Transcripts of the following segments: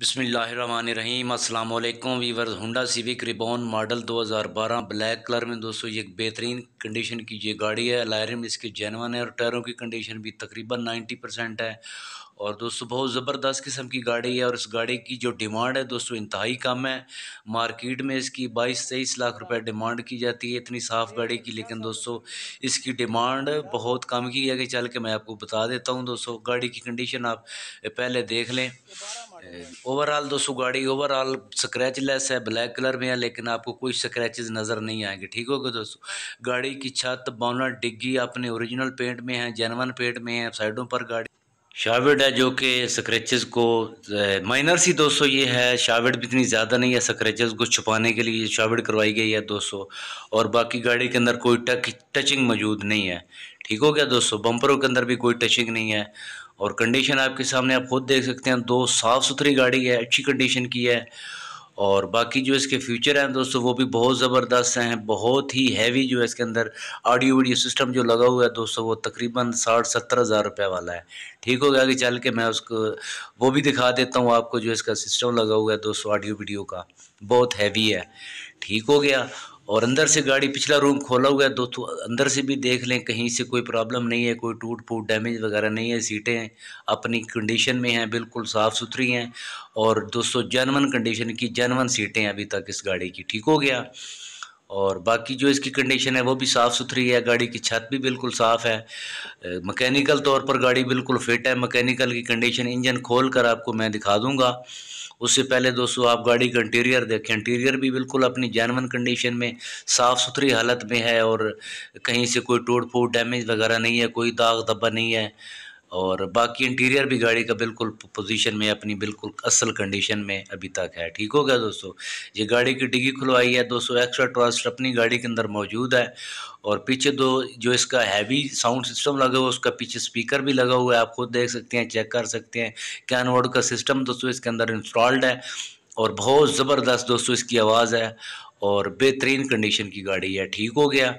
बसमीम अल्लाम viewer Honda Civic reborn model 2012 black colour में दोस्तों ये बेहतरीन कंडीशन की ये गाड़ी है अलायरम इसके जेनवन है और टायरों की कंडीशन भी तकरीबन 90 परसेंट है और दोस्तों बहुत ज़बरदस्त किस्म की गाड़ी है और इस गाड़ी की जो डिमांड है दोस्तों इंतहाई कम है मार्केट में इसकी बाईस तेईस लाख रुपए डिमांड की जाती है इतनी साफ़ गाड़ी की लेकिन दोस्तों इसकी डिमांड बहुत कम की है कि चल के मैं आपको बता देता हूँ दोस्तों गाड़ी की कंडीशन आप पहले देख लें ओवरऑल दोस्तों गाड़ी ओवरऑल लेस है ब्लैक कलर में है लेकिन आपको कोई स्क्रैचेस नज़र नहीं आएंगे ठीक हो गया दोस्तों गाड़ी की छत बॉनर डिग्गी अपने ओरिजिनल पेंट में है जेनवन पेंट में है साइडों पर गाड़ी शाविड है जो कि स्क्रैचेस को माइनर सी दोस्तों ये है शाविड भी इतनी ज़्यादा नहीं है स्क्रैचेस को छुपाने के लिए शाविड करवाई गई है दोस्तों और बाकी गाड़ी के अंदर कोई टच टचिंग मौजूद नहीं है ठीक हो गया दोस्तों बम्परों के अंदर भी कोई टचिंग नहीं है और कंडीशन आपके सामने आप खुद देख सकते हैं दो साफ़ सुथरी गाड़ी है अच्छी कंडीशन की है और बाकी जो इसके फीचर हैं दोस्तों वो भी बहुत ज़बरदस्त हैं बहुत ही हैवी जो है इसके अंदर ऑडियो वीडियो सिस्टम जो लगा हुआ है दोस्तों वो तकरीबन साठ सत्तर हज़ार रुपये वाला है ठीक हो गया कि चल के मैं उसको वो भी दिखा देता हूँ आपको जो इसका सिस्टम लगा हुआ है दोस्तों ऑडियो वीडियो का बहुत हैवी है ठीक हो गया और अंदर से गाड़ी पिछला रूम खोला हुआ है दोस्तों अंदर से भी देख लें कहीं से कोई प्रॉब्लम नहीं है कोई टूट फूट डैमेज वगैरह नहीं है सीटें अपनी कंडीशन में हैं बिल्कुल साफ़ सुथरी हैं और दोस्तों जनवन कंडीशन की जनवन सीटें अभी तक इस गाड़ी की ठीक हो गया और बाकी जो इसकी कंडीशन है वो भी साफ़ सुथरी है गाड़ी की छत भी बिल्कुल साफ़ है मकैनिकल तौर पर गाड़ी बिल्कुल फिट है मकैनिकल की कंडीशन इंजन खोल कर आपको मैं दिखा दूंगा उससे पहले दोस्तों आप गाड़ी का इंटीरियर देखें इंटीरियर भी बिल्कुल अपनी जैनवन कंडीशन में साफ़ सुथरी हालत में है और कहीं से कोई टूट फूट डैमेज वगैरह नहीं है कोई दाग धब्बा नहीं है और बाकी इंटीरियर भी गाड़ी का बिल्कुल पोजीशन में अपनी बिल्कुल असल कंडीशन में अभी तक है ठीक हो गया दोस्तों ये गाड़ी की डिगी खुलवाई है दोस्तों एक्स्ट्रा ट्रास्ट अपनी गाड़ी के अंदर मौजूद है और पीछे दो जो इसका हैवी साउंड सिस्टम लगा हुआ है उसका पीछे स्पीकर भी लगा हुआ है आप खुद देख सकते हैं चेक कर सकते हैं कैन वर्ड का सिस्टम दोस्तों इसके अंदर इंस्टॉल्ड है और बहुत ज़बरदस्त दोस्तों इसकी आवाज़ है और बेहतरीन कंडीशन की गाड़ी है ठीक हो गया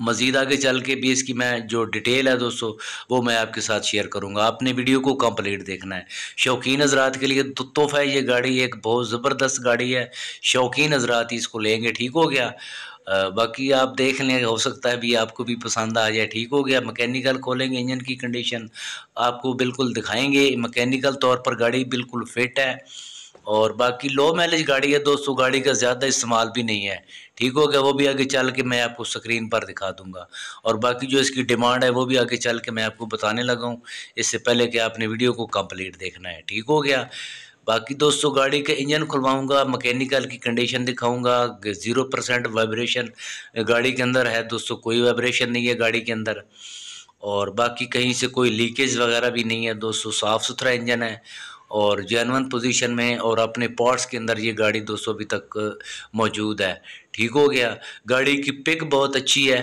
मज़ीद आगे चल के भी इसकी मैं जो डिटेल है दोस्तों वो मैं आपके साथ शेयर करूँगा आपने वीडियो को कंप्लीट देखना है शौकीन हजरात के लिए तो तोहफ़ा है ये गाड़ी एक बहुत ज़बरदस्त गाड़ी है शौकीन हजरात इसको लेंगे ठीक हो गया आ, बाकी आप देख लें हो सकता है भी आपको भी पसंद आ जाए ठीक हो गया मैकेनिकल खोलेंगे इंजन की कंडीशन आपको बिल्कुल दिखाएंगे मैकेनिकल तौर पर गाड़ी बिल्कुल फिट है और बाकी लो माइलेज गाड़ी है दोस्तों गाड़ी का ज़्यादा इस्तेमाल भी नहीं है ठीक हो गया वो भी आगे चल के मैं आपको स्क्रीन पर दिखा दूंगा और बाकी जो इसकी डिमांड है वो भी आगे चल के मैं आपको बताने लगा हूँ इससे पहले कि आपने वीडियो को कम्प्लीट देखना है ठीक हो गया बाकी दोस्तों गाड़ी के इंजन खुलवाऊंगा मैकेनिकल की कंडीशन दिखाऊंगा ज़ीरो परसेंट वाइब्रेशन गाड़ी के अंदर है दोस्तों कोई वाइब्रेशन नहीं है गाड़ी के अंदर और बाकी कहीं से कोई लीकेज वगैरह भी नहीं है दोस्तों साफ़ सुथरा इंजन है और जैनवन पोजीशन में और अपने पॉट्स के अंदर ये गाड़ी 200 अभी तक मौजूद है ठीक हो गया गाड़ी की पिक बहुत अच्छी है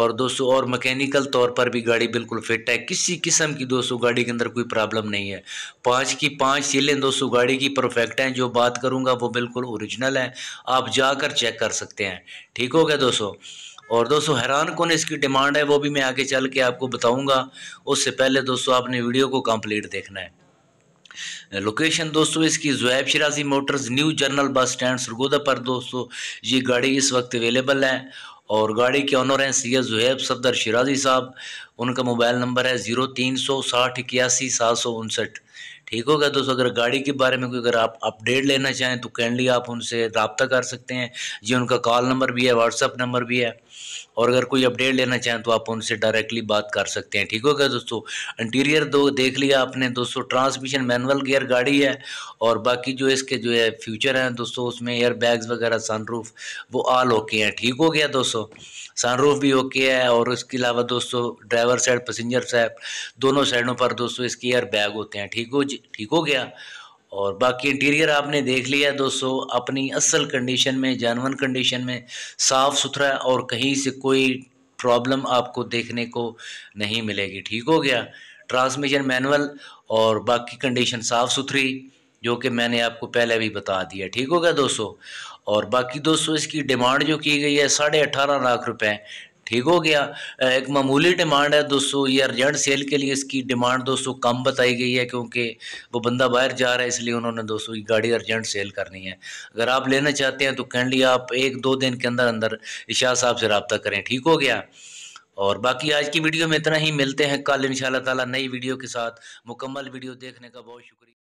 और दोस्तों और मैकेनिकल तौर पर भी गाड़ी बिल्कुल फिट है किसी किस्म की दोस्तों गाड़ी के अंदर कोई प्रॉब्लम नहीं है पाँच की पाँच सीलें दोस्तों गाड़ी की परफेक्ट हैं जो बात करूँगा वो बिल्कुल ओरिजिनल है आप जाकर चेक कर सकते हैं ठीक हो गया दोस्तों और दोस्तों हैरान कौन इसकी डिमांड है वो भी मैं आगे चल के आपको बताऊँगा उससे पहले दोस्तों आपने वीडियो को कम्प्लीट देखना है लोकेशन दोस्तों इसकी जैब Shirazi motors new general bus stand Sargodha पर दोस्तों ये गाड़ी इस वक्त अवेलेबल है और गाड़ी के ऑनर हैं सैयद जुहैब सफदर शराजी साहब उनका मोबाइल नंबर है ज़ीरो तीन सौ साठ इक्यासी सात सौ उनसठ ठीक होगा दोस्तों अगर गाड़ी के बारे में कोई अगर आप अपडेट लेना चाहें तो कैंडली आप उनसे रबता कर सकते हैं जी उनका कॉल नंबर भी है व्हाट्सअप नंबर भी है और अगर कोई अपडेट लेना चाहें तो आप उनसे डायरेक्टली बात कर सकते हैं ठीक हो गया दोस्तों इंटीरियर दो देख लिया आपने दोस्तों ट्रांसमिशन मैनुअल गियर गाड़ी है और बाकी जो इसके जो है फ्यूचर हैं दोस्तों उसमें एयर बैग्स वगैरह सनरूफ वो आल ओके हैं ठीक हो गया दोस्तों सनरूफ भी ओके है और इसके अलावा दोस्तों ड्राइवर साइड पैसेंजर साइड दोनों साइडों पर दोस्तों इसके एयर बैग होते हैं ठीक हो जी ठीक हो गया और बाकी इंटीरियर आपने देख लिया दोस्तों अपनी असल कंडीशन में जानवन कंडीशन में साफ़ सुथरा और कहीं से कोई प्रॉब्लम आपको देखने को नहीं मिलेगी ठीक हो गया ट्रांसमिशन मैनुअल और बाकी कंडीशन साफ़ सुथरी जो कि मैंने आपको पहले भी बता दिया ठीक हो गया दोस्तों और बाकी दोस्तों इसकी डिमांड जो की गई है साढ़े अठारह लाख रुपए ठीक हो गया एक मामूली डिमांड है दोस्तों ये अर्जेंट सेल के लिए इसकी डिमांड दोस्तों कम बताई गई है क्योंकि वो बंदा बाहर जा रहा है इसलिए उन्होंने दोस्तों ये गाड़ी अर्जेंट सेल करनी है अगर आप लेना चाहते हैं तो कैंडली आप एक दो दिन के अंदर अंदर इशा साहब से रबता करें ठीक हो गया और बाकी आज की वीडियो में इतना ही मिलते हैं कल इन ताला नई वीडियो के साथ मुकम्मल वीडियो देखने का बहुत शुक्रिया